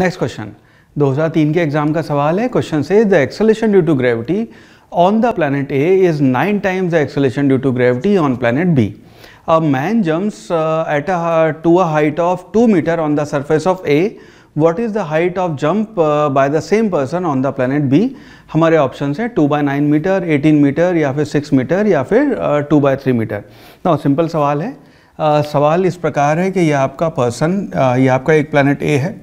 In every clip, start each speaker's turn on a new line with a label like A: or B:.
A: next question 2003 के exam का सवाल है क्वेश्चन से the acceleration due to gravity on the planet A is nine times the acceleration due to gravity on planet B a man jumps at a to a height of two metre on the surface of A what is the height of jump by the same person on the planet B हमारे option है two by nine metre eighteen metre या फिर six metre या फिर to bye three metre ना simple सवाल है uh, सवाल इस प्रकार है कि यह आपका पर्सन uh, यह आपका एक प्लानट ए है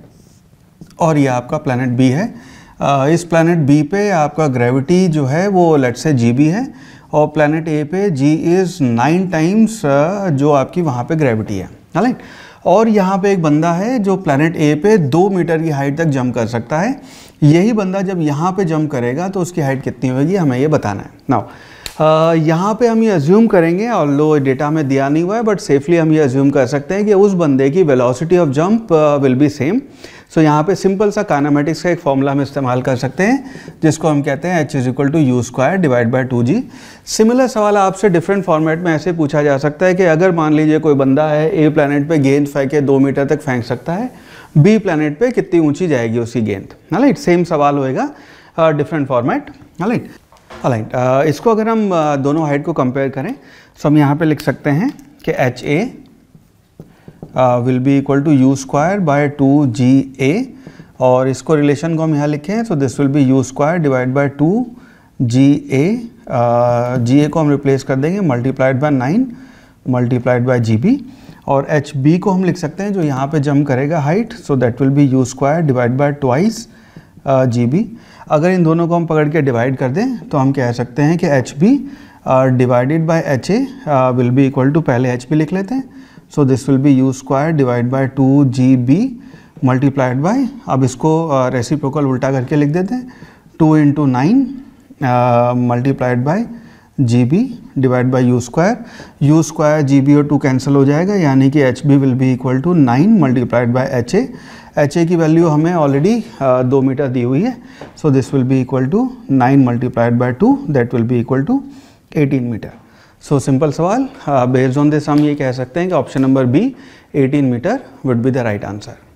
A: और ये आपका प्लानट बी है इस प्लानट बी पे आपका ग्रेविटी जो है वो लेट से जी बी है और प्लानट ए पे जी इज़ नाइन टाइम्स जो आपकी वहाँ पे ग्रेविटी है राइट और यहाँ पे एक बंदा है जो प्लानट ए पे दो मीटर की हाइट तक जंप कर सकता है यही बंदा जब यहाँ पे जंप करेगा तो उसकी हाइट कितनी होगी हमें ये बताना है नाउ यहाँ पे हम ये अज्यूम करेंगे और लो डेटा में दिया नहीं हुआ है बट सेफली हम ये अज्यूम कर सकते हैं कि उस बंदे की velocity of jump will be same so यहाँ पे सिंपल सा कानामेटिक्स का एक फॉर्मूला हम इस्तेमाल कर सकते हैं जिसको हम कहते हैं H is equal to U square divide by two G similar सवाल आपसे डिफरेंट फॉर्मेट में ऐसे पूछा जा सकता है कि अगर मान लीजिए कोई बंदा है ए प्लानट पे गेंद फेंक के दो मीटर तक फेंक सकता है बी प्लानट पे कितनी ऊंची जाएगी उसकी गेंद राइट सेम सवाल होएगा different format light align uh, इसको अगर हम uh, दोनों हाइट को कंपेयर करें तो हम यहाँ पे लिख सकते हैं कि H A will be equal to U square by two G A और इसको रिलेशन को हम यहाँ लिखें तो this will be U square divide by two G A G A को हम रिप्लेस कर देंगे multiplied by nine multiplied by G B और एच बी को हम लिख सकते हैं जो यहाँ पे जम करेगा height so that will be U square divide by twice G अगर इन दोनों को हम पकड़ के डिवाइड कर दें तो हम कह सकते हैं कि H B divided by H A will be equal to पहले एच बी लिख लेते हैं so this will be U square divide by two G B multiplied by अब इसको रेसिप्रोकल uh, उल्टा करके लिख देते हैं two into nine multiplied by G B divide by U square U square G B और टू कैंसिल हो जाएगा यानी कि H B will be equal to nine multiplied by H A H A की वैल्यू हमें already uh, दो metre दी हुई है so this will be equal to nine multiplied by two that will be equal to eighteen metre so simple सवाल based on this हम ये कह सकते हैं कि option number B eighteen metre would be the right answer